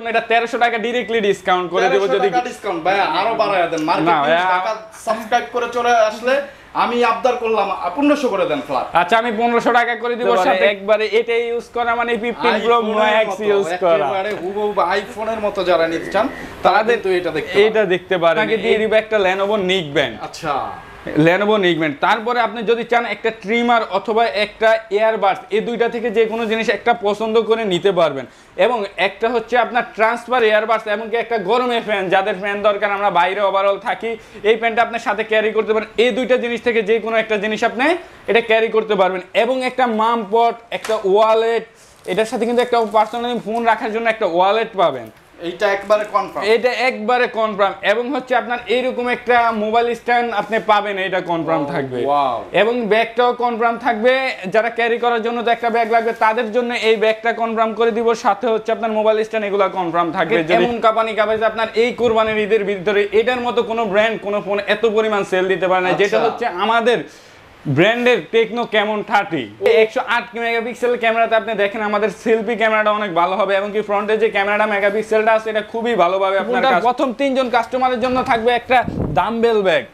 আবদার করলাম 1500 করে দেন আচ্ছা আমি 1500 টাকা করে দিব একবারে এটাই ইউজ করা মানে 15 প্রো ম্যাক্স ইউজ আইফোনের মতো যারা নিতে চান তারা তো এটা দেখতে এটা দেখতে পারেন আগে দিয়ে দিব একটা Lenovo Nick Band আচ্ছা লেনোভো নিগমেন্ট তারপরে আপনি যদি চান একটা ট্রিমার অথবা একটা এয়ারবাডস এই দুইটা থেকে যে কোনো জিনিস একটা পছন্দ করে নিতে পারবেন এবং একটা হচ্ছে আপনার ট্রান্সফার এয়ারবাডস এমনকি একটা গরমে ফ্যান যাদের ফ্যান দরকার আমরা বাইরে ওভারঅল থাকি এই ফ্যানটা আপনার সাথে ক্যারি করতে পারেন এই দুইটা জিনিস থেকে যে কোনো একটা জিনিস আপনি এটা ক্যারি করতে পারবেন এবং একটা মামপট একটা ওয়ালেট এটার সাথে কিন্তু একটা পার্সোনালি ফোন রাখার জন্য একটা ওয়ালেট পাবেন একবারে কনফার্ম এবং হচ্ছে আপনার একটা মোবাইল স্ট্যান্ড আপনি পাবেন এটা কনফার্ম oh, থাকবে এবং ব্যাগটাও কনফার্ম থাকবে যারা ক্যারি করার জন্য তো একটা ব্যাগ লাগবে তাদের জন্য এই ব্যাগটা কনফার্ম করে দিব সাথে হচ্ছে আপনার মোবাইল স্ট্যান্ড কনফার্ম থাকবে যেমন আপনার এই ঈদের ভিতরে এটার মতো কোন ব্র্যান্ড কোন ফোন এত পরিমাণ সেল দিতে পারে না আচ্ছা। যেটা হচ্ছে আমাদের ব্র্যান্ডের টেকনো কেমন থার্টি একশো আট মেগাপিক্সেল ক্যামেরাতে আপনি দেখেন আমাদের সেলফি ক্যামেরাটা অনেক ভালো হবে এবং কি ফ্রন্টের যে ক্যামেরাটা মেগাপিক্সেলটা আছে এটা খুবই ভালোভাবে আপনার প্রথম তিনজন কাস্টমারের জন্য থাকবে একটা দামবেল ব্যাগ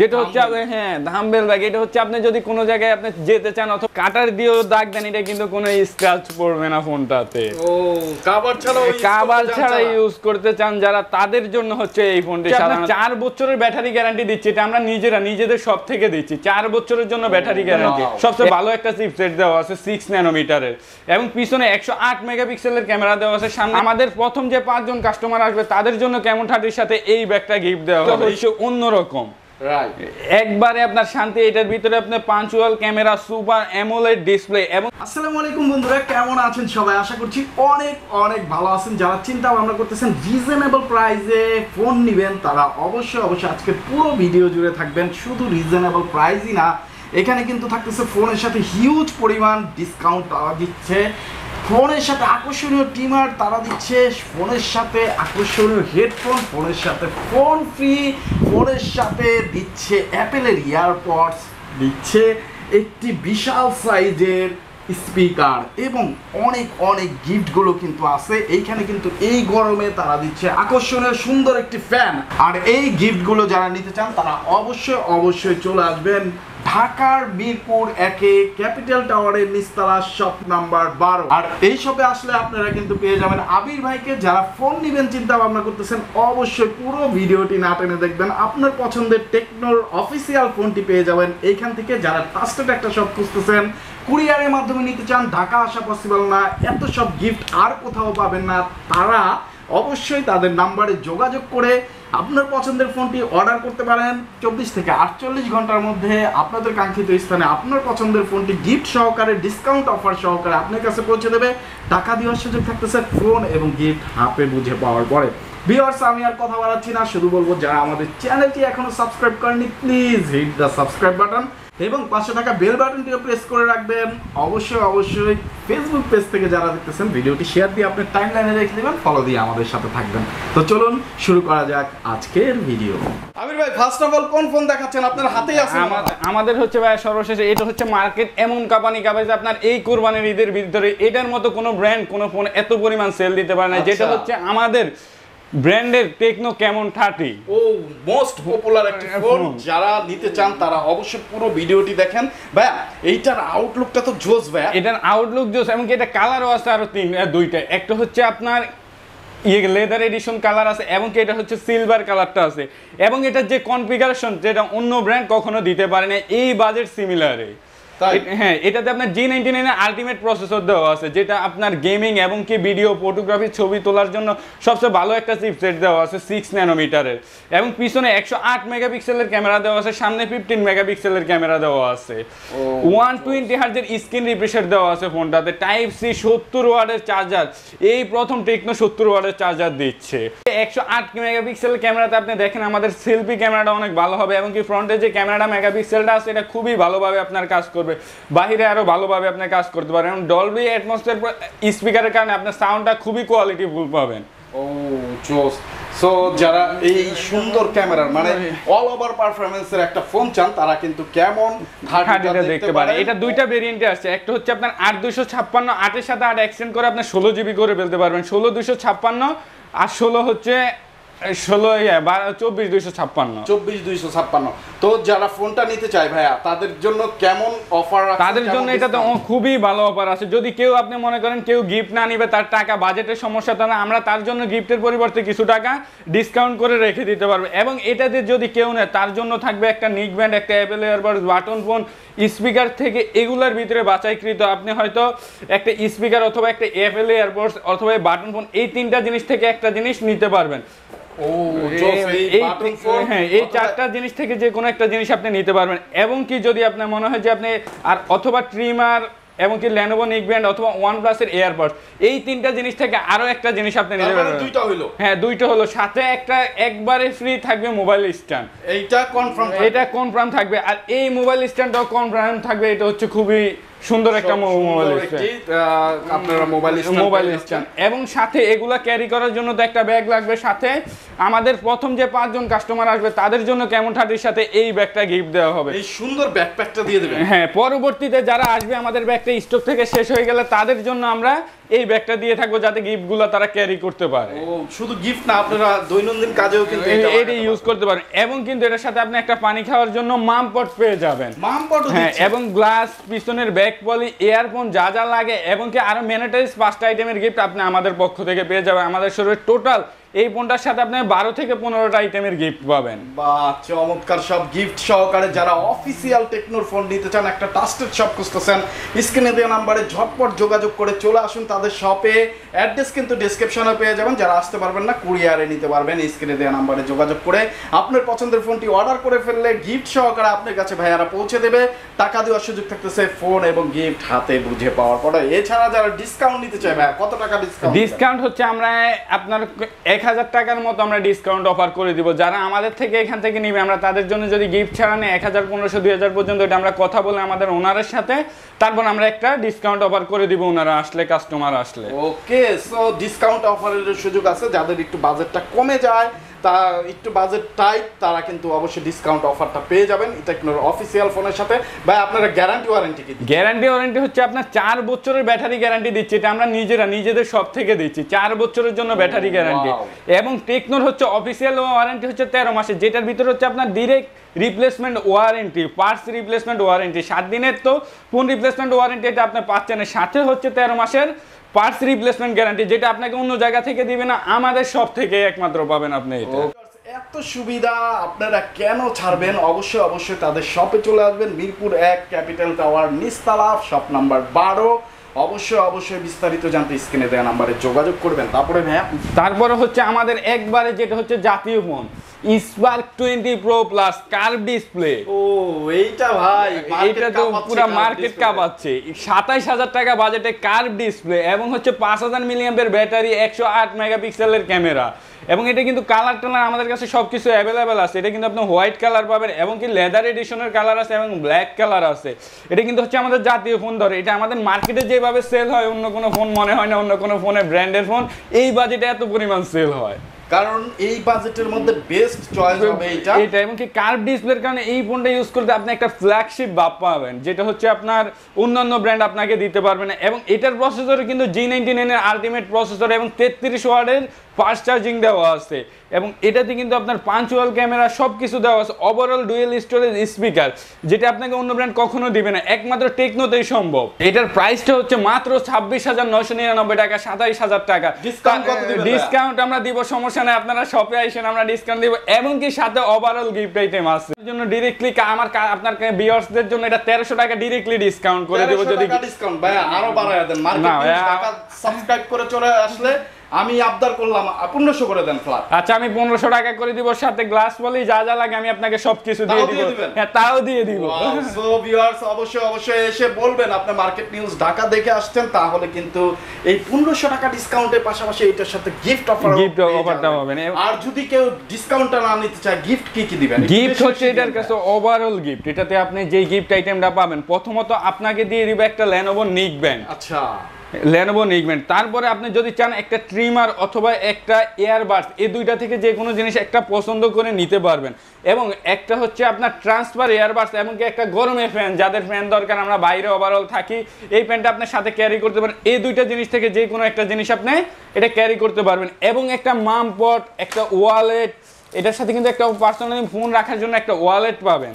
যেটা হচ্ছে হ্যাঁ ধামবেল ব্যাগ এটা হচ্ছে আপনি যদি কোনো জায়গায় আপনি যেতে চান অথবা কাটার দিয়েও দাগ দেন এটা কিন্তু কোনো স্ক্র্যাচ পড়বে না ফোনটাতে ও কাভার ছাড়া কাভার ছাড়া ইউজ করতে চান যারা তাদের জন্য হচ্ছে এই ফোনটি আচ্ছা, সাধারণত 4 বছরের ব্যাটারি গ্যারান্টি দিচ্ছি এটা আমরা নিজেরা নিজেদের সব থেকে দিচ্ছি 4 বছরের জন্য ব্যাটারি গ্যারান্টি সবচেয়ে ভালো একটা চিপসেট দেওয়া আছে 6 ন্যানোমিটারের এবং পিছনে 108 মেগাপিক্সেলের ক্যামেরা দেওয়া আছে সামনে আমাদের প্রথম যে পাঁচজন কাস্টমার আসবে তাদের জন্য কেমন ঠাটির সাথে এই ব্যাগটা গিফট দেওয়া হবে অন্যরকম একবারে আপনার শান্তি এটার ভিতরে আপনার পাঞ্চুয়াল ক্যামেরা সুপার অ্যামোলেড ডিসপ্লে এবং আসসালামু আলাইকুম বন্ধুরা কেমন আছেন সবাই আশা করছি অনেক অনেক ভালো আছেন যারা চিন্তা ভাবনা করতেছেন রিজনেবল প্রাইসে ফোন নেবেন তারা অবশ্যই অবশ্যই আজকে পুরো ভিডিও জুড়ে থাকবেন শুধু রিজনেবল প্রাইসই না এখানে কিন্তু থাকতেছে ফোনের সাথে হিউজ পরিমাণ ডিসকাউন্ট পাওয়া দিচ্ছে ফোনের সাথে আকর্ষণীয় টিমার তারা দিচ্ছে ফোনের সাথে আকর্ষণীয় হেডফোন ফোনের সাথে ফোন ফ্রি ফোনের সাথে দিচ্ছে অ্যাপেলের ইয়ারপডস দিচ্ছে একটি বিশাল সাইজের স্পিকার এবং অনেক অনেক গিফটগুলো কিন্তু আছে এইখানে কিন্তু এই গরমে তারা দিচ্ছে আকর্ষণীয় সুন্দর একটি ফ্যান আর এই গিফটগুলো যারা নিতে চান তারা অবশ্যই অবশ্যই চলে আসবেন ঢাকার মিরপুর একে ক্যাপিটাল টাওয়ারের নিস্তালা শপ নাম্বার বারো আর এই শপে আসলে আপনারা কিন্তু পেয়ে যাবেন আবির ভাইকে যারা ফোন নিবেন চিন্তা ভাবনা করতেছেন অবশ্যই পুরো ভিডিওটি না টেনে দেখবেন আপনার পছন্দের টেকনোর অফিসিয়াল ফোনটি পেয়ে যাবেন এইখান থেকে যারা ট্রাস্টেড একটা শপ খুঁজতেছেন কুরিয়ারের মাধ্যমে নিতে চান ঢাকা আসা পসিবল না এত সব গিফট আর কোথাও পাবেন না তারা অবশ্যই তাদের নাম্বারে যোগাযোগ করে আপনার পছন্দের ফোনটি অর্ডার করতে পারেন চব্বিশ থেকে আটচল্লিশ ঘন্টার মধ্যে আপনাদের কাঙ্ক্ষিত স্থানে আপনার পছন্দের ফোনটি গিফট সহকারে ডিসকাউন্ট অফার সহকারে আপনার কাছে পৌঁছে দেবে টাকা দেওয়ার সুযোগ থাকতেছে ফোন এবং গিফট হাফে বুঝে পাওয়ার পরে ভিওয়ার্স আমি আর কথা বলাচ্ছি না শুধু বলবো যারা আমাদের চ্যানেলটি এখনও সাবস্ক্রাইব করেনি please hit the subscribe button এবং পাঁচশো টাকা বেল বাটনটিও প্রেস করে রাখবেন অবশ্যই অবশ্যই ফেসবুক পেজ থেকে যারা দেখতেছেন ভিডিওটি শেয়ার দিয়ে আপনি টাইম লাইনে রেখে দেবেন ফলো দিয়ে আমাদের সাথে থাকবেন তো চলুন শুরু করা যাক আজকের ভিডিও আমির ভাই ফার্স্ট অফ অল কোন ফোন দেখাচ্ছেন আপনার হাতেই আছে আমাদের হচ্ছে ভাই সর্বশেষ এটা হচ্ছে মার্কেট এমন কোম্পানি কাপাই যে আপনার এই কুরবানির ঈদের ভিতরে এটার মতো কোনো ব্র্যান্ড কোনো ফোন এত পরিমাণ সেল দিতে পারে না আচ্ছা। যেটা হচ্ছে আমাদের ব্র্যান্ডের টেকনো কেমন থার্টি ও মোস্ট পপুলার একটা ফোন যারা নিতে চান তারা অবশ্যই পুরো ভিডিওটি দেখেন ভাইয়া এইটার আউটলুকটা তো জোস ভাইয়া এটার আউটলুক জোস এমনকি এটা কালারও আছে আর তিন দুইটা একটা হচ্ছে আপনার ইয়ে লেদার এডিশন কালার আছে এবং কি এটা হচ্ছে সিলভার কালারটা আছে এবং এটা যে কনফিগারেশন যেটা অন্য ব্র্যান্ড কখনো দিতে পারে না এই বাজেট সিমিলারে হ্যাঁ, এটাতে আপনার দেওয়া আছে যেটা আপনার গেমিং এবং ভিডিও ফটোগ্রাফি ছবি তোলার জন্য সবচেয়ে ভালো একটা এবং পিছনে একশো আট ক্যামেরা দেওয়া আছে সামনে ফিফটিন ক্যামেরা দেওয়া আছে ওয়ান স্ক্রিন দেওয়া আছে ফোনটাতে টাইপ সি সত্তর ওয়ার্ডের চার্জার এই প্রথম টেকনো সত্তর ওয়ার্ডের চার্জার দিচ্ছে একশো আট আপনি দেখেন আমাদের সেলফি অনেক ভালো হবে এবং কি যে আছে খুবই ভালোভাবে আপনার কাজ করবে করবে বাহিরে আরও ভালোভাবে আপনি কাজ করতে পারেন এবং ডলবি অ্যাটমসফিয়ার স্পিকারের কারণে আপনার সাউন্ডটা খুবই কোয়ালিটি ফুল পাবেন ও চোস সো যারা এই সুন্দর ক্যামেরার মানে অল ওভার পারফরম্যান্সের একটা ফোন চান তারা কিন্তু কেমন হার্ডিটা দেখতে পারে এটা দুইটা ভেরিয়েন্টে আছে একটা হচ্ছে আপনার 8256 8 এর সাথে আর এক্সটেন্ড করে আপনি ষোলো জিবি করে ফেলতে পারবেন 16256 আর 16 হচ্ছে ষোলো ইয়ে, চব্বিশ দুইশো ছাপ্পান্ন চব্বিশ দুইশো ছাপ্পান্ন তো যারা ফোনটা নিতে চায় ভাইয়া তাদের জন্য কেমন অফার তাদের জন্য খুবই ভালো অফার আছে যদি কেউ আপনি মনে করেন কেউ গিফট না নিবে তার টাকা বাজেটের সমস্যা আমরা তার জন্য গিফটের পরিবর্তে কিছু টাকা ডিসকাউন্ট করে রেখে দিতে এবং এটাতে যদি কেউ নেয় তার জন্য থাকবে একটা একটা বাটন ফোন স্পিকার থেকে এগুলার ভিতরে বাছাইকৃত আপনি হয়তো একটা স্পিকার অথবা একটা অ্যাপেল অথবা বাটন ফোন এই তিনটা জিনিস থেকে একটা জিনিস নিতে পারবেন ও হ্যাঁ, এই চারটা জিনিস থেকে যে কোনো একটা জিনিস আপনি নিতে পারবেন এবং কি যদি আপনার মনে হয় যে আপনি আর অথবা ট্রিমার অথবা ওয়ান এই তিনটা জিনিস থেকে একটা জিনিস আপনি নিতে মানে হ্যাঁ দুইটা হলো সাথে একটা একবারে ফ্রি থাকবে মোবাইল স্ট্যান্ড থাকবে আর এই মোবাইল স্ট্যান্ডটাও থাকবে এটা হচ্ছে খুবই সুন্দর একটা মোবাইল আপনারা মোবাইল মোবাইল এবং সাথে এগুলা ক্যারি করার জন্য তো একটা ব্যাগ লাগবে সাথে আমাদের প্রথম যে পাঁচজন কাস্টমার আসবে তাদের জন্য কেমন ঠাটির সাথে এই ব্যাগটা গিফট দেওয়া হবে এই সুন্দর ব্যাকপ্যাকটা দিয়ে দেবেন হ্যাঁ পরবর্তীতে যারা আসবে আমাদের ব্যাগটা স্টক থেকে শেষ হয়ে গেলে তাদের জন্য আমরা এই ব্যাগটা দিয়ে থাকবো যাতে গিফটগুলো তারা ক্যারি করতে পারে শুধু গিফট না আপনারা দৈনন্দিন কাজেও কিন্তু এটা ইউজ করতে পারেন এবং কিন্তু এটার সাথে আপনি একটা পানি খাওয়ার জন্য মামপট পেয়ে যাবেন মামপট হ্যাঁ এবং গ্লাস পিছনের ব্যাগ পলি এয়ারফোন যা যা লাগে এবং কি আরো ম্যানেটাইজ পাঁচটা আইটেমের গিফট আপনি আমাদের পক্ষ থেকে পেয়ে যাবেন আমাদের শরীরে টোটাল এই ফোনটার সাথে আপনি বারো থেকে পনেরোটা আইটেমের গিফট পাবেন বা চমৎকার সব গিফট সহকারে যারা অফিসিয়াল টেকনোর ফোন নিতে চান একটা ট্রাস্টেড শপ খুঁজতেছেন স্ক্রিনে দেওয়া নাম্বারে ঝটপট যোগাযোগ করে চলে আসুন তাদের শপে অ্যাড্রেস কিন্তু ডিসক্রিপশনে পেয়ে যাবেন যারা আসতে পারবেন না কুরিয়ারে নিতে পারবেন স্ক্রিনে দেওয়া নাম্বারে যোগাযোগ করে আপনার পছন্দের ফোনটি অর্ডার করে ফেললে গিফট সহকারে আপনার কাছে ভাইয়ারা পৌঁছে দেবে টাকা দেওয়ার সুযোগ থাকতেছে ফোন এবং গিফট হাতে বুঝে পাওয়ার পরে এছাড়া যারা ডিসকাউন্ট নিতে চায় ভাইয়া কত টাকা ডিসকাউন্ট ডিসকাউন্ট হচ্ছে আমরা আপনার এক হাজার টাকার মতো আমরা ডিসকাউন্ট অফার করে দিব যারা আমাদের থেকে এখান থেকে নিবে আমরা তাদের জন্য যদি গিফট ছাড়া নেই এক হাজার পনেরোশো দুই হাজার পর্যন্ত এটা আমরা কথা বলে আমাদের ওনারের সাথে তারপর আমরা একটা ডিসকাউন্ট অফার করে দিব ওনারা আসলে কাস্টমার আসলে ওকে সো ডিসকাউন্ট অফারের সুযোগ আছে যাদের একটু বাজেটটা কমে যায় তা একটু বাজেট টাইট তারা কিন্তু অবশ্যই ডিসকাউন্ট অফারটা পেয়ে যাবেন টেকনোর অফিসিয়াল ফোনের সাথে ভাই আপনারা গ্যারান্টি ওয়ারেন্টি কি গ্যারান্টি ওয়ারেন্টি হচ্ছে আপনার চার বছরের ব্যাটারি গ্যারান্টি দিচ্ছি এটা আমরা নিজেরা নিজেদের সব থেকে দিচ্ছি চার বছরের জন্য ব্যাটারি গ্যারান্টি এবং টেকনোর হচ্ছে অফিসিয়াল ওয়ারেন্টি হচ্ছে তেরো মাসে যেটার ভিতরে হচ্ছে আপনার direct replacement warranty parts replacement warranty সাত দিনের তো কোন রিপ্লেসমেন্ট ওয়ারেন্টি এটা আপনি পাচ্ছেন সাথে হচ্ছে তেরো মাসের পার্টস রিপ্লেসমেন্ট গ্যারান্টি যেটা আপনাকে অন্য জায়গা থেকে দিবে না আমাদের সব থেকে একমাত্র পাবেন আপনি এটা এত সুবিধা আপনারা কেন ছাড়বেন অবশ্যই অবশ্যই তাদের শপে চলে আসবেন মিরপুর এক ক্যাপিটাল টাওয়ার নিস্তালাফ শপ নাম্বার বারো অবশ্যই অবশ্যই বিস্তারিত জানতে স্ক্রিনে দেওয়া নাম্বারে যোগাযোগ করবেন তারপরে হ্যাঁ তারপরে হচ্ছে আমাদের একবারে যেটা হচ্ছে জাতীয় মন Spark 20 pro plus curve display ও এইটা ভাই এটা তো পুরো মার্কেট কাঁপাচ্ছে 27000 টাকা বাজেটে কার্ভ ডিসপ্লে এবং হচ্ছে 5000 মিলিঅ্যাম্পিয়ার ব্যাটারি 108 মেগাপিক্সেলের ক্যামেরা এবং এটা কিন্তু কালার টালার আমাদের কাছে সবকিছু কিছু অ্যাভেলেবেল আছে এটা কিন্তু আপনি হোয়াইট কালার পাবেন এবং কি লেদার এডিশনের কালার আছে এবং ব্ল্যাক কালার আছে এটা কিন্তু হচ্ছে আমাদের জাতীয় ফোন ধরে এটা আমাদের মার্কেটে যেভাবে সেল হয় অন্য কোনো ফোন মনে হয় না অন্য কোনো ফোনে ব্র্যান্ডের ফোন এই বাজেটে এত পরিমাণ সেল হয় কারণ এই বাজেটের মধ্যে বেস্ট চয়েস হবে এটা এটা এবং কি কার্ভ ডিসপ্লের কারণে এই ফোনটা ইউজ করতে আপনি একটা ফ্ল্যাগশিপ বাপ পাবেন যেটা হচ্ছে আপনার অন্যান্য ব্র্যান্ড আপনাকে দিতে পারবে না এবং এটার প্রসেসর কিন্তু জি নাইনটি নাইনের আলটিমেট প্রসেসর এবং তেত্রিশ ওয়ার্ডের ফাস্ট চার্জিং দেওয়া আছে এবং এটাতে কিন্তু আপনার পাঞ্চুয়াল ক্যামেরা সব কিছু দেওয়া আছে ওভারঅল ডুয়েল স্টোরেজ স্পিকার যেটা আপনাকে অন্য ব্র্যান্ড কখনো দিবে না একমাত্র টেকনোতেই সম্ভব এটার প্রাইসটা হচ্ছে মাত্র ছাব্বিশ হাজার নয়শো নিরানব্বই টাকা সাতাইশ হাজার টাকা ডিসকাউন্ট আমরা দিব সমস্যা নেই আপনারা শপে আইসেন আমরা ডিসকাউন্ট দিব এমনকি সাথে ওভারঅল গিফট আইটেম আছে জন্য ডিরেক্টলি আমার আপনার ভিউয়ার্সদের জন্য এটা তেরোশো টাকা ডিরেক্টলি ডিসকাউন্ট করে দেব যদি ডিসকাউন্ট ভাই আরো বাড়ায় দেন মার্কেট সাবস্ক্রাইব করে চলে আসলে আমি আবদার করলাম পনেরোশো করে দেন ফ্ল্যাট আচ্ছা আমি পনেরোশো টাকা করে দিব সাথে গ্লাস বলি যা যা লাগে আমি আপনাকে সবকিছু দিয়ে দিব হ্যাঁ তাও দিয়ে দিব সো ভিউয়ার্স অবশ্যই অবশ্যই এসে বলবেন আপনি মার্কেট নিউজ ঢাকা দেখে আসছেন তাহলে কিন্তু এই পনেরোশো টাকা ডিসকাউন্টের পাশাপাশি এটার সাথে গিফট অফার গিফট অফারটা পাবেন আর যদি কেউ ডিসকাউন্ট না নিতে চায় গিফট কি কি দিবেন গিফট হচ্ছে এটার কাছে ওভারঅল গিফট এটাতে আপনি যে গিফট আইটেমটা পাবেন প্রথমত আপনাকে দিয়ে দিব একটা ল্যানোভো নিক ব্যান্ড আচ্ছা লেনোভো নিগমেন্ট তারপরে আপনি যদি চান একটা ট্রিমার অথবা একটা এয়ারবাডস এই দুইটা থেকে যে কোনো জিনিস একটা পছন্দ করে নিতে পারবেন এবং একটা হচ্ছে আপনার ট্রান্সফার এয়ারবাডস এমনকি একটা গরমের ফ্যান যাদের ফ্যান দরকার আমরা বাইরে ওভারঅল থাকি এই ফ্যানটা আপনার সাথে ক্যারি করতে পারেন এই দুইটা জিনিস থেকে যে কোনো একটা জিনিস আপনি এটা ক্যারি করতে পারবেন এবং একটা মামপট একটা ওয়ালেট এটার সাথে কিন্তু একটা পার্সোনালি ফোন রাখার জন্য একটা ওয়ালেট পাবেন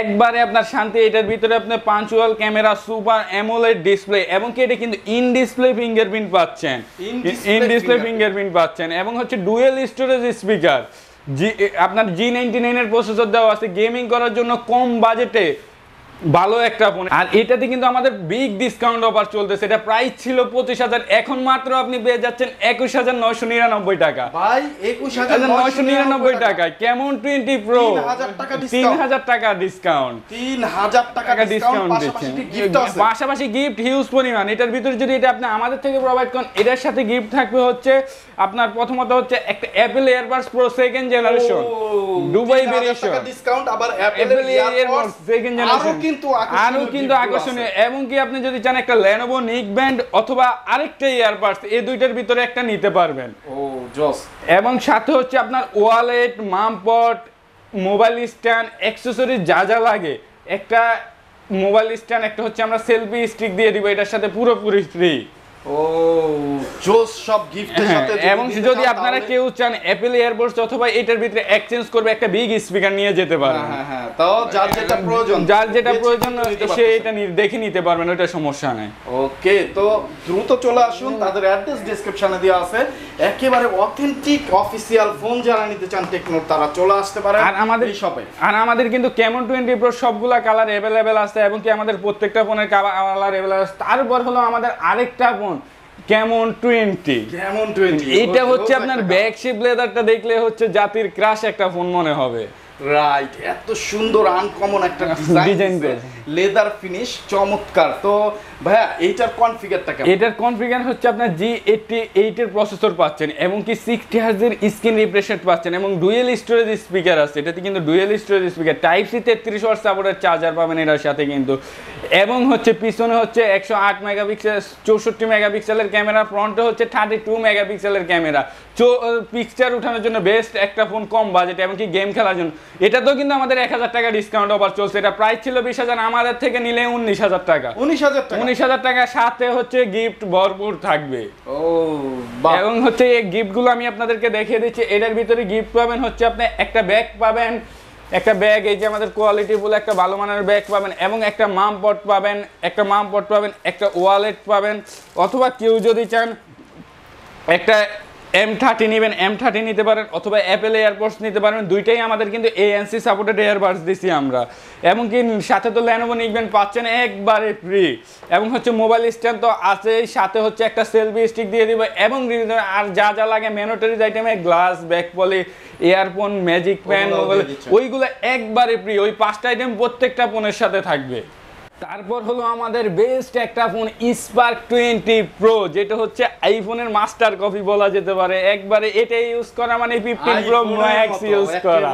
একবারে আপনার শান্তি এটার ভিতরে আপনার পাঞ্চুয়াল ক্যামেরা সুপার অ্যামোলেড ডিসপ্লে এবং কি এটা কিন্তু ইন ডিসপ্লে ফিঙ্গারপ্রিন্ট পাচ্ছেন ইন ডিসপ্লে ফিঙ্গারপ্রিন্ট পাচ্ছেন এবং হচ্ছে ডুয়েল স্টোরেজ স্পিকার জি আপনার জি নাইনটি নাইনের প্রসেসর দেওয়া আছে গেমিং করার জন্য কম বাজেটে ভালো একটা ফোন আর এটাতে কিন্তু আমাদের বিগ ডিসকাউন্ট অফার চলতেছে এটা প্রাইস ছিল পঁচিশ হাজার এখন মাত্র আপনি পেয়ে যাচ্ছেন একুশ হাজার নয়শো নিরানব্বই টাকা ভাই একুশ হাজার নয়শো নিরানব্বই টাকা কেমন টোয়েন্টি প্রো তিন হাজার টাকা ডিসকাউন্ট তিন হাজার টাকা ডিসকাউন্ট দিচ্ছেন পাশাপাশি গিফট হিউজ পরিমাণ এটার ভিতরে যদি এটা আপনি আমাদের থেকে প্রোভাইড করেন এটার সাথে গিফট থাকবে হচ্ছে আপনার প্রথমত হচ্ছে একটা Apple earbuds pro second generation Dubai variation discount আবার অ্যাপেল এয়ারবাডস সেকেন্ড জেনারেশন কিন্তু আরো কিন্তু আকর্ষণীয় এবং কি আপনি যদি চান একটা Lenovo Nick Band অথবা আরেকটা ইয়ারবাডস এই দুইটার ভিতরে একটা নিতে পারবেন ও জস এবং সাথে হচ্ছে আপনার ওয়ালেট মামপট মোবাইল স্ট্যান্ড অ্যাকসেসরি যা যা লাগে একটা মোবাইল স্ট্যান্ড একটা হচ্ছে আমরা সেলফি স্টিক দিয়ে দিব এটার সাথে পুরোপুরি ফ্রি ও জোস সব হ্যাঁ, যদি আপনারা কেউ চান অথবা এটার ভিতরে করবে একটা বিগ স্পিকার নিয়ে যেতে হ্যাঁ, পারে হ্যাঁ হ্যাঁ যার যেটা হ্যাঁ, প্রয়োজন যার যেটা প্রয়োজন সে এটা দেখে নিতে সমস্যা ওকে তো চলে আসুন তাদের আছে একেবারে অথেন্টিক অফিসিয়াল ফোন যারা নিতে চান তারা চলে আসতে পারে আর আমাদের শপে আর আমাদের কিন্তু কেমন টোয়েন্টি প্রো কালার অ্যাভেলেবেল এবং কি আমাদের প্রত্যেকটা ফোনের কালার তারপর হলো আমাদের আরেকটা ফোন কেমন টোয়েন্টি কেমন টোয়েন্টি এটা হচ্ছে আপনার ব্যাক শেপ লেদারটা দেখলে হচ্ছে জাতির ক্রাশ একটা ফোন মনে হবে রাইট এত সুন্দর আনকমন একটা ডিজাইন লেদার ফিনিশ চমৎকার তো ভাইয়া এইটার কনফিগারটা কেমন এটার কনফিগার হচ্ছে আপনার জি এইটটি এইটের প্রসেসর পাচ্ছেন এবং কি সিক্সটি হার্জের স্ক্রিন পাচ্ছেন এবং ডুয়েল স্টোরেজ স্পিকার আছে এটাতে কিন্তু dual storage speaker type C তেত্রিশ সাপোর্টের চার্জার পাবেন এটার সাথে কিন্তু এবং হচ্ছে পিছনে হচ্ছে একশো আট মেগাপিক্সেল চৌষট্টি মেগাপিক্সেলের ক্যামেরা ফ্রন্টে হচ্ছে থার্টি টু মেগাপিক্সেলের ক্যামেরা পিকচার উঠানোর জন্য বেস্ট একটা ফোন কম বাজেট এমনকি গেম খেলার জন্য এটাতেও কিন্তু আমাদের এক হাজার টাকা ডিসকাউন্ট অফার চলছে এটা প্রাইস ছিল বিশ হাজার আমাদের থেকে নিলে উনিশ হাজার টাকা উনিশ হাজার টাকা উনিশ হাজার টাকা সাথে হচ্ছে গিফট ভরপুর থাকবে ও এবং হচ্ছে এই গিফটগুলো আমি আপনাদেরকে দেখিয়ে দিচ্ছি এটার ভিতরে গিফট পাবেন হচ্ছে আপনি একটা ব্যাগ পাবেন একটা ব্যাগ এই যে আমাদের কোয়ালিটি বলে একটা ভালো মানের ব্যাগ পাবেন এবং একটা মাম পট পাবেন একটা মাম পট পাবেন একটা ওয়ালেট পাবেন অথবা কেউ যদি চান একটা এম থার্টি নেবেন এম থার্টি নিতে পারেন অথবা অ্যাপেল এয়ারপোর্টস নিতে পারেন দুইটাই আমাদের কিন্তু এএনসি সাপোর্টেড এয়ারবার্স দিছি আমরা এমনকি সাথে তো ল্যানোভো নিবেন পাচ্ছেন একবারে ফ্রি এবং হচ্ছে মোবাইল স্ট্যান্ড তো আছেই সাথে হচ্ছে একটা সেলফি স্টিক দিয়ে দিব এবং আর যা যা লাগে ম্যানোটারিজ আইটেমে glass back poly earphone magic প্যান ওইগুলো একবারে ফ্রি ওই পাঁচটা আইটেম প্রত্যেকটা ফোনের সাথে থাকবে তারপর হলো আমাদের বেস্ট একটা ফোন স্পার্ক টোয়েন্টি প্রো যেটা হচ্ছে আইফোনের মাস্টার কপি বলা যেতে পারে একবারে এটা ইউজ করা মানে ফিফটিন প্রো ম্যাক্স ইউজ করা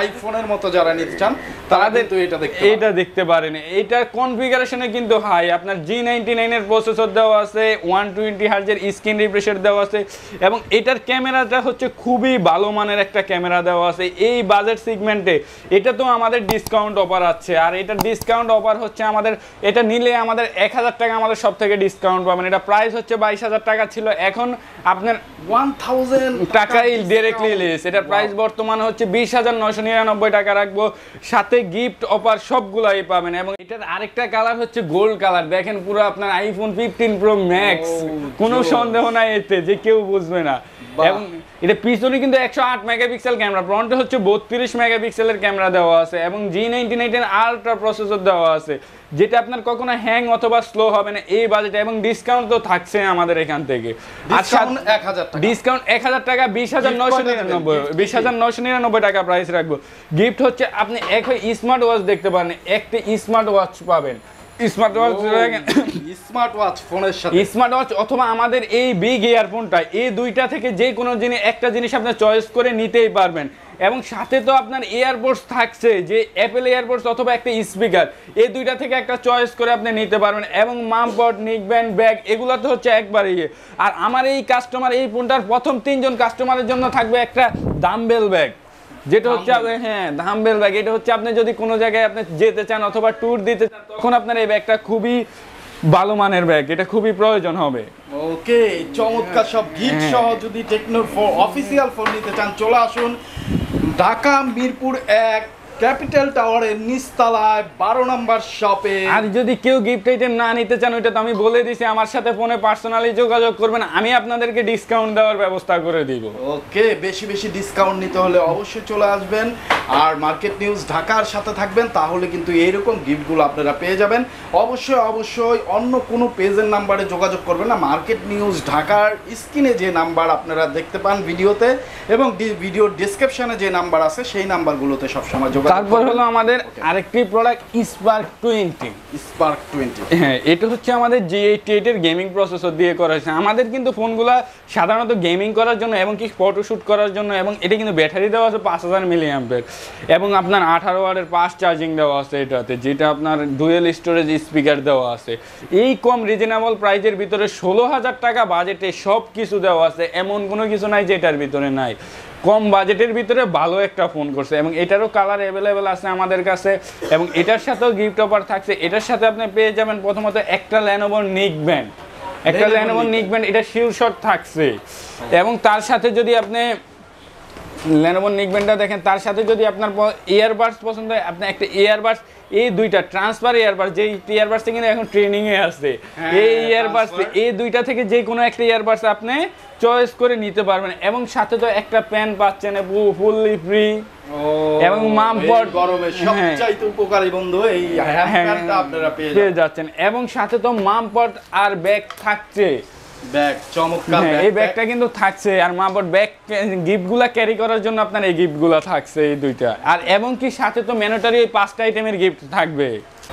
আইফোনের মতো যারা নিতে চান তাদের তো এটা দেখতে এটা দেখতে পারেন এটা কনফিগারেশনে কিন্তু হাই আপনার জি নাইনটি নাইনের প্রসেসর দেওয়া আছে ওয়ান টোয়েন্টি হার্জের স্ক্রিন রিপ্রেশার দেওয়া আছে এবং এটার ক্যামেরাটা হচ্ছে খুবই ভালো মানের একটা ক্যামেরা দেওয়া আছে এই বাজেট সিগমেন্টে এটা তো আমাদের ডিসকাউন্ট অফার আছে আর এটার ডিসকাউন্ট অফার হচ্ছে হচ্ছে আমাদের এটা নিলে আমাদের এক হাজার টাকা আমাদের সব থেকে ডিসকাউন্ট পাবেন এটা প্রাইস হচ্ছে বাইশ হাজার টাকা ছিল এখন আপনার ওয়ান থাউজেন্ড টাকাই ডিরেক্টলি লিস এটার প্রাইস বর্তমানে হচ্ছে বিশ হাজার নয়শো নিরানব্বই টাকা রাখবো সাথে গিফট অফার সবগুলাই পাবেন এবং এটার আরেকটা কালার হচ্ছে গোল্ড কালার দেখেন পুরো আপনার আইফোন ফিফটিন প্রো ম্যাক্স কোনো সন্দেহ নাই এতে যে কেউ বুঝবে না এবং এটা পিছনে কিন্তু একশো আট মেগাপিক্সেল ক্যামেরা ফ্রন্টে হচ্ছে বত্রিশ মেগাপিক্সেলের ক্যামেরা দেওয়া আছে এবং জি নাইনটি প্রসেসর দেওয়া আছে যেটা আপনার কখনো হ্যাং অথবা স্লো হবে না এই বাজেটে এবং ডিসকাউন্ট তো থাকছে আমাদের এখান থেকে ডিসকাউন্ট এক হাজার টাকা বিশ হাজার নয়শো নিরানব্বই বিশ হাজার নয়শো নিরানব্বই টাকা প্রাইস রাখবো গিফট হচ্ছে আপনি এক স্মার্ট ওয়াচ দেখতে পারেন একটি স্মার্ট ওয়াচ পাবেন স্মার্ট ওয়াচ স্মার্ট ওয়াচ ফোনের সাথে স্মার্ট ওয়াচ অথবা আমাদের এই বিগ ইয়ারফোনটা এই দুইটা থেকে যে কোনো জিনিস একটা জিনিস আপনি চয়েস করে নিতেই পারবেন এবং সাথে তো আপনার এয়ারপোর্টস থাকছে যে অ্যাপেল এয়ারপোর্টস অথবা একটা স্পিকার এই দুইটা থেকে একটা চয়েস করে আপনি নিতে পারবেন এবং মামপট নিকব্যান্ড ব্যাগ এগুলো তো হচ্ছে একবার ইয়ে আর আমার এই কাস্টমার এই ফোনটার প্রথম তিনজন কাস্টমারের জন্য থাকবে একটা দামবেল ব্যাগ যেটা হচ্ছে হ্যাঁ দামবেল ব্যাগ এটা হচ্ছে আপনি যদি কোনো জায়গায় আপনি যেতে চান অথবা ট্যুর দিতে চান তখন আপনার এই ব্যাগটা খুবই ভালো মানের ব্যাগ এটা খুবই প্রয়োজন হবে ওকে চমৎকার সব গিফট হ্যাঁ। সহ যদি টেকনোর অফিসিয়াল ফোন নিতে চান চলে আসুন ঢাকা মিরপুর এক ক্যাপিটাল টাওয়ারের নিস্তালায় বারো নম্বর শপে আর যদি কেউ গিফট আইটেম না নিতে চান ওইটা তো আমি বলে দিছি আমার সাথে ফোনে পার্সোনালি যোগাযোগ করবেন আমি আপনাদেরকে ডিসকাউন্ট দেওয়ার ব্যবস্থা করে দিব ওকে বেশি বেশি ডিসকাউন্ট নিতে হলে অবশ্যই চলে আসবেন আর মার্কেট নিউজ ঢাকার সাথে থাকবেন তাহলে কিন্তু এইরকম গিফটগুলো আপনারা পেয়ে যাবেন অবশ্যই অবশ্যই অন্য কোনো পেজের নাম্বারে যোগাযোগ করবেন না মার্কেট নিউজ ঢাকার স্ক্রিনে যে নাম্বার আপনারা দেখতে পান ভিডিওতে এবং ভিডিওর ডিসক্রিপশানে যে নাম্বার আছে সেই নাম্বারগুলোতে সবসময় যোগাযোগ তারপর হলো আমাদের আরেকটি product Spark twenty Spark twenty হ্যাঁ এটা হচ্ছে আমাদের জি এইটি এইটের গেমিং প্রসেসর দিয়ে করা হয়েছে আমাদের কিন্তু ফোনগুলো সাধারণত গেমিং করার জন্য এবং কি ফটোশ্যুট করার জন্য এবং এটা কিন্তু ব্যাটারি দেওয়া আছে পাঁচ হাজার মিলি অ্যাম্পের এবং আপনার আঠারো ওয়ার্ডের পাঁচ চার্জিং দেওয়া আছে এটাতে যেটা আপনার ডুয়েল স্টোরেজ স্পিকার দেওয়া আছে এই কম রিজনেবল প্রাইজের ভিতরে ষোলো হাজার টাকা বাজেটে সব কিছু দেওয়া আছে এমন কোনো কিছু নাই যেটার ভিতরে নাই কম বাজেটের ভিতরে ভালো একটা ফোন করছে এবং এটারও কালার অ্যাভেলেবেল আছে আমাদের কাছে এবং এটার সাথেও গিফট অফার থাকছে এটার সাথে আপনি পেয়ে যাবেন প্রথমত একটা ল্যানোভো নিক ব্যান্ড একটা ল্যানোভো নিক ব্যান্ড এটা শিলশট থাকছে এবং তার সাথে যদি আপনি ল্যানোভো নিক ব্যান্ডটা দেখেন তার সাথে যদি আপনার ইয়ারবাডস পছন্দ হয় আপনি একটা ইয়ারবাডস এই দুইটা ট্রান্সফার ইয়ারবাস যে ইয়ারবাস কিনা এখন ট্রেনিং এ আছে হ্যাঁ, এই ইয়ারবাস এই দুইটা থেকে যে কোনো একটা ইয়ারবাস আপনি চয়েস করে নিতে পারবেন এবং সাথে তো একটা প্যান্ট পাচ্ছেন ফুললি ফ্রি এবং মামপট গরমে হ্যাঁ। সবচাইতে উপকারী বন্ধু এই হ্যান্ড হ্যাঁ, আপনারা পেয়ে যাচ্ছেন এবং সাথে তো মামপট আর ব্যাগ থাকছে ক্যারি হ্যাঁ, করার জন্য আপনার এই থাকছে এই দুইটা আর সাথে তো পাঁচটা আইটেমের গিফট থাকবে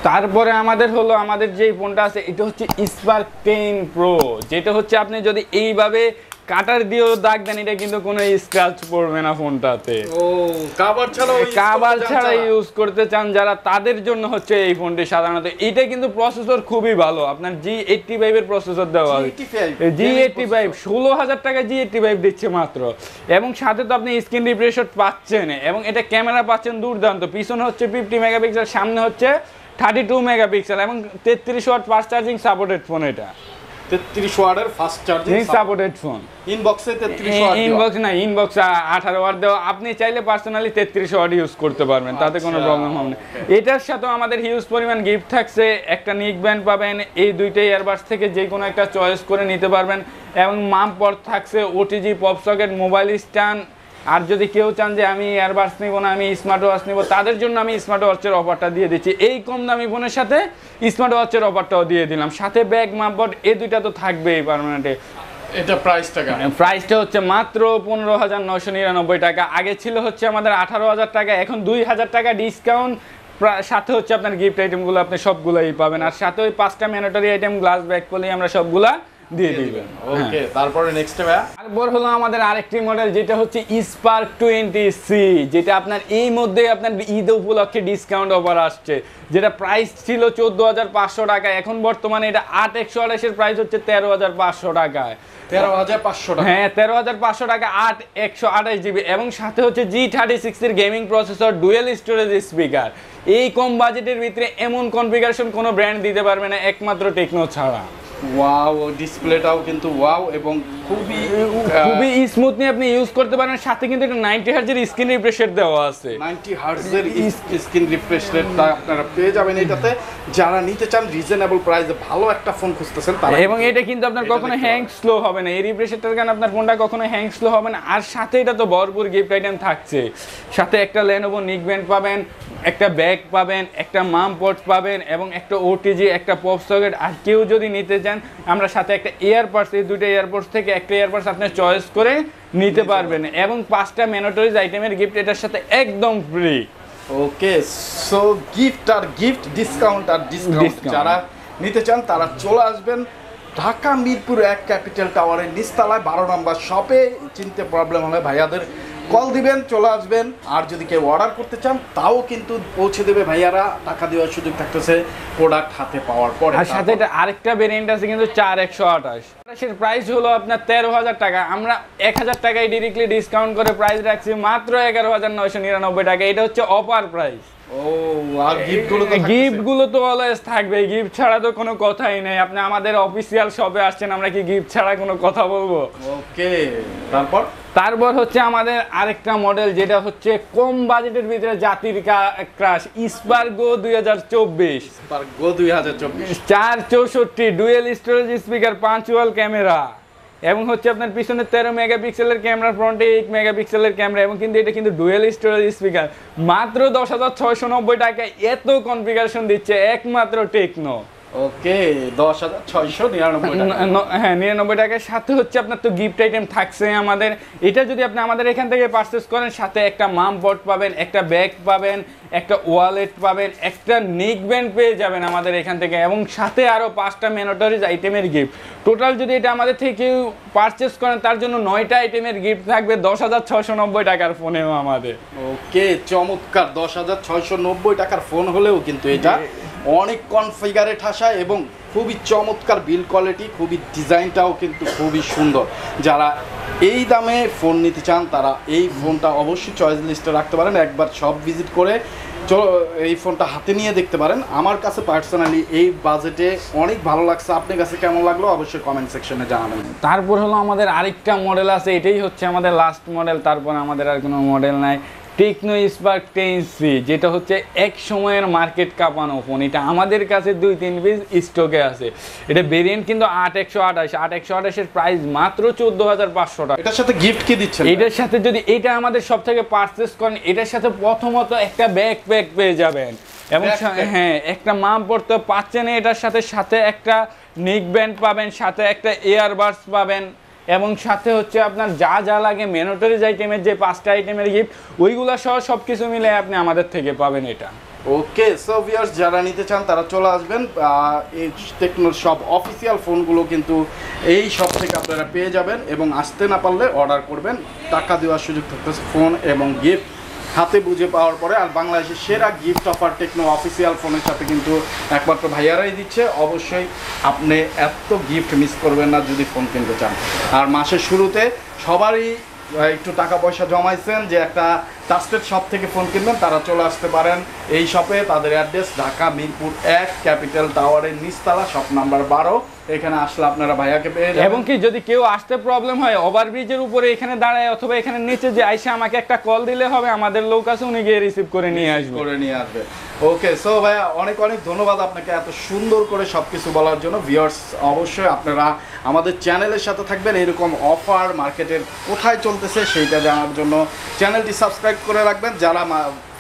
তারপরে আমাদের হলো আমাদের যে ফোনটা আছে এটা হচ্ছে স্পার্ক টেন প্রো যেটা হচ্ছে আপনি যদি এইভাবে কাটার দিয়েও দাগ দেন এটা কিন্তু কোনো স্ক্র্যাচ পড়বে না ফোনটাতে ও কাভার ছাড়া কাভার ছাড়া ইউজ করতে চান যারা তাদের জন্য হচ্ছে এই ফোনটি সাধারণত এটা কিন্তু প্রসেসর খুবই ভালো আপনার জি এইটটি ফাইভের প্রসেসর দেওয়া হয় জি এইটটি ফাইভ ষোলো হাজার টাকা জি এইটটি ফাইভ দিচ্ছে মাত্র এবং সাথে তো আপনি স্ক্রিন রিফ্রেশট পাচ্ছেন এবং এটা ক্যামেরা পাচ্ছেন দুর্দান্ত পিছনে হচ্ছে ফিফটি মেগাপিক্সেল সামনে হচ্ছে থার্টি টু মেগাপিক্সেল এবং তেত্রিশ watt fast charging supported phone এটা 33 ওয়াটের ফাস্ট চার্জিং সাপোর্টেড ফোন ইনবক্সে 33 ওয়াট ইনবক্স না ইনবক্স 18 ওয়াট দাও আপনি চাইলে পার্সোনালি 33 ওয়াট ইউজ করতে পারবেন তাতে কোনো প্রবলেম আচ্ছা। হবে না এটার সাথে আমাদের হিউজ পরিমাণ গিফট থাকছে একটা নিক ব্যান্ড পাবেন এই দুইটা ইয়ারবাডস থেকে যে কোনো একটা চয়েস করে নিতে পারবেন এবং মামপট থাকছে OTG pop socket mobile stand আর যদি কেউ চান যে আমি এয়ারবাস নিব না আমি স্মার্ট ওয়াচ নিব তাদের জন্য আমি স্মার্ট ওয়াচের অফারটা দিয়ে দিচ্ছি এই কম দামি ফোনের সাথে স্মার্ট ওয়াচের অফারটাও দিয়ে দিলাম সাথে ব্যাগ মাপবট এই দুইটা তো থাকবেই পারমানেন্টে এটা প্রাইসটা হ্যাঁ, প্রাইসটা হচ্ছে মাত্র পনেরো হাজার নশো নিরানব্বই টাকা আগে ছিল হচ্ছে আমাদের আঠারো হাজার টাকা এখন দুই হাজার টাকা ডিসকাউন্ট সাথে হচ্ছে আপনার গিফট আইটেমগুলো আপনি সবগুলোই পাবেন আর সাথে ওই পাঁচটা ম্যানোটারি আইটেম গ্লাস ব্যাগ করলেই আমরা সবগুলা দিয়ে দিবেন ওকে হ্যাঁ। তারপরে নেক্সট তারপর হলো আমাদের আরেকটি মডেল যেটা হচ্ছে স্পার্ক টোয়েন্টি সি যেটা আপনার এই মধ্যে আপনার ঈদ উপলক্ষে ডিসকাউন্ট অফার আসছে যেটা প্রাইস ছিল চোদ্দো হাজার পাঁচশো টাকা এখন বর্তমানে এটা আট একশো আড়াইশের প্রাইস হচ্ছে তেরো হাজার পাঁচশো টাকায় তেরো হাজার পাঁচশো টাকা হ্যাঁ তেরো হাজার পাঁচশো টাকা আট একশো আঠাশ জিবি এবং সাথে হচ্ছে জি থার্টি সিক্সের gaming processor dual storage speaker এই কম বাজেটের ভিতরে এমন কনফিগারেশন কোনো ব্র্যান্ড দিতে পারবে না একমাত্র টেকনো ছাড়া ওয়াও ডিসপ্লেটাও কিন্তু ওয়াও এবং খুবই খুবই স্মুথলি আপনি ইউজ করতে পারেন সাথে কিন্তু একটা 90 হার্জের স্ক্রিন রিফ্রেশ রেট দেওয়া আছে 90 এর স্ক্রিন রিফ্রেশ রেটটা আপনারা পেয়ে যাবেন এটাতে যারা নিতে চান রিজনেবল প্রাইসে ভালো একটা ফোন খুঁজতেছেন তারা এবং এটা কিন্তু আপনার কখনো হ্যাং স্লো হবে না এই রিফ্রেশ রেটের কারণে আপনার ফোনটা কখনো হ্যাং স্লো হবে না আর সাথে এটা তো ভরপুর গিফট আইটেম থাকছে সাথে একটা Lenovo Neckband পাবেন একটা ব্যাগ পাবেন একটা মাম পট পাবেন এবং একটা ওটিজি একটা পপ সকেট আর কেউ যদি নিতে চান যান আমরা সাথে একটা এয়ারপোর্টস এই দুইটা এয়ারপোর্টস থেকে একটা এয়ারপোর্টস আপনি চয়েস করে নিতে পারবেন এবং পাঁচটা ম্যানোটরিজ আইটেমের গিফট এটার সাথে একদম ফ্রি ওকে সো গিফট আর গিফট ডিসকাউন্ট আর ডিসকাউন্ট যারা নিতে চান তারা চলে আসবেন ঢাকা মিরপুর এক ক্যাপিটাল টাওয়ারের নিস্তালায় বারো নম্বর শপে চিনতে প্রবলেম হবে ভাইয়াদের কল দিবেন চলে আসবেন আর যদি কেউ অর্ডার করতে চান তাও কিন্তু পৌঁছে দেবে ভাইয়ারা টাকা দেওয়ার সুযোগ থাকতেছে প্রোডাক্ট হাতে পাওয়ার পরে আর সাথে এটা আরেকটা ভেরিয়েন্ট আছে কিন্তু চার একশো আঠাশের প্রাইস হলো আপনার তেরো হাজার টাকা আমরা এক হাজার টাকায় ডিরেক্টলি ডিসকাউন্ট করে প্রাইস রাখছি মাত্র এগারো হাজার নয়শো নিরানব্বই টাকা এটা হচ্ছে অপার প্রাইস কথাই নেই আপনি আমাদের অফিসিয়াল শপে আসছেন আমরা কি গিফট ছাড়া কোনো কথা বলবো তারপর হচ্ছে আমাদের আরেকটা মডেল যেটা হচ্ছে কম বাজেটের ভিতরে জাতির ক্রাশ ইস্পার্গো দুই হাজার চব্বিশ চার চৌষট্টি ডুয়েল স্টোরেজ স্পিকার পাঁচুয়াল ক্যামেরা এবং হচ্ছে আপনার পিছনে তেরো মেগাপিক্সেলের ক্যামেরা ফ্রন্টে মেগা মেগাপিক্সেলের ক্যামেরা এবং কিন্তু এটা কিন্তু ডুয়েল স্টোরেজ স্পিকার মাত্র দশ হাজার ছয়শো নব্বই টাকায় এত কনফিগারেশন দিচ্ছে একমাত্র টেকনো ওকে দশ হাজার ছয়শো নিরানব্বই হ্যাঁ নিরানব্বই টাকার সাথে হচ্ছে আপনার তো গিফট আইটেম থাকছে আমাদের এটা যদি আপনি আমাদের এখান থেকে পারচেস করেন সাথে একটা মাম বট পাবেন একটা ব্যাগ পাবেন একটা ওয়ালেট পাবেন একটা নেকব্যান্ড পেয়ে যাবেন আমাদের এখান থেকে এবং সাথে আরও পাঁচটা ম্যানোটরিজ আইটেমের গিফট টোটাল যদি এটা আমাদের থেকে পারচেস করেন তার জন্য নয়টা আইটেমের গিফট থাকবে দশ হাজার ছশো নব্বই টাকার ফোনেও আমাদের ওকে চমৎকার দশ হাজার ছয়শো নব্বই টাকার ফোন হলেও কিন্তু এটা অনেক কনফিগারে ঠাসা এবং খুবই চমৎকার বিল কোয়ালিটি খুবই ডিজাইনটাও কিন্তু খুবই সুন্দর যারা এই দামে ফোন নিতে চান তারা এই ফোনটা অবশ্যই চয়েস লিস্টে রাখতে পারেন একবার সব ভিজিট করে চলো এই ফোনটা হাতে নিয়ে দেখতে পারেন আমার কাছে পার্সোনালি এই বাজেটে অনেক ভালো লাগছে আপনার কাছে কেমন লাগলো অবশ্যই কমেন্ট সেকশনে জানাবেন তারপর হলো আমাদের আরেকটা মডেল আছে এটাই হচ্ছে আমাদের লাস্ট মডেল তারপর আমাদের আর কোনো মডেল নাই টেকনো স্পার্ক টেন সি যেটা হচ্ছে এক সময়ের মার্কেট কাঁপানো ফোন এটা আমাদের কাছে দুই তিন পিস স্টকে আছে এটা ভেরিয়েন্ট কিন্তু আট একশো আঠাশ আট একশো আঠাশের প্রাইস মাত্র চোদ্দ হাজার পাঁচশো টাকা এটার সাথে গিফট কি দিচ্ছে এটার সাথে যদি এটা আমাদের সব থেকে পারচেস করেন এটার সাথে প্রথমত একটা প্যাক পেয়ে যাবেন এবং হ্যাঁ একটা মাম পড়তে পাচ্ছেন এটার সাথে সাথে একটা নিক ব্যান্ড পাবেন সাথে একটা এয়ারবার্স পাবেন এবং সাথে হচ্ছে আপনার যা যা লাগে মেনোটরিজ আইটেমের যে পাঁচটা আইটেমের গিফট ওইগুলো সহ সব কিছু মিলে আপনি আমাদের থেকে পাবেন এটা ওকে সো ভিউয়ার্স যারা নিতে চান তারা চলে আসবেন এই টেকনোর সব অফিসিয়াল ফোনগুলো কিন্তু এই সব থেকে আপনারা পেয়ে যাবেন এবং আসতে না পারলে অর্ডার করবেন টাকা দেওয়ার সুযোগ থাকতেছে ফোন এবং গিফট হাতে বুঝে পাওয়ার পরে আর বাংলাদেশের সেরা গিফট অফার টেকনো অফিসিয়াল ফোনের সাথে কিন্তু একমাত্র ভাইয়ারাই দিচ্ছে অবশ্যই আপনি এত গিফট মিস করবেন না যদি ফোন কিনতে চান আর মাসের শুরুতে সবারই একটু টাকা পয়সা জমাইছেন যে একটা টাস্টেড শপ থেকে ফোন কিনবেন তারা চলে আসতে পারেন এই শপে তাদের অ্যাড্রেস ঢাকা মিরপুর এক ক্যাপিটাল টাওয়ারের নিচতলা শপ নাম্বার বারো এখানে আসলে আপনারা ভাইয়াকে পেয়ে যাবেন এবং কি যদি কেউ আসতে প্রবলেম হয় ওভারব্রিজের উপরে এখানে দাঁড়ায় অথবা এখানে নিচে যে আইসে আমাকে একটা কল দিলে হবে আমাদের লোক আছে উনি গিয়ে রিসিভ করে নিয়ে আসবে করে নিয়ে আসবে ওকে সো ভাইয়া অনেক অনেক ধন্যবাদ আপনাকে এত সুন্দর করে সব কিছু বলার জন্য ভিউয়ার্স অবশ্যই আপনারা আমাদের চ্যানেলের সাথে থাকবেন এরকম অফার মার্কেটের কোথায় চলতেছে সেইটা জানার জন্য চ্যানেলটি সাবস্ক্রাইব করে রাখবেন যারা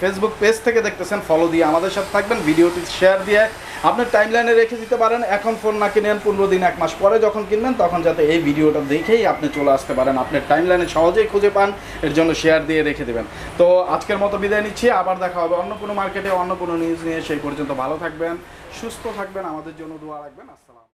ফেসবুক পেজ থেকে দেখতেছেন ফলো দিয়ে আমাদের সাথে থাকবেন ভিডিওটি শেয়ার দিয়ে আপনার টাইমলাইনে রেখে দিতে পারেন এখন ফোন না কিনেন পনেরো দিন এক মাস পরে যখন কিনবেন তখন যাতে এই ভিডিওটা দেখেই আপনি চলে আসতে পারেন আপনার টাইমলাইনে সহজেই খুঁজে পান এর জন্য শেয়ার দিয়ে রেখে দেবেন তো আজকের মতো বিদায় নিচ্ছি আবার দেখা হবে অন্য কোনো মার্কেটে অন্য কোনো নিউজ নিয়ে সেই পর্যন্ত ভালো থাকবেন সুস্থ থাকবেন আমাদের জন্য দোয়া রাখবেন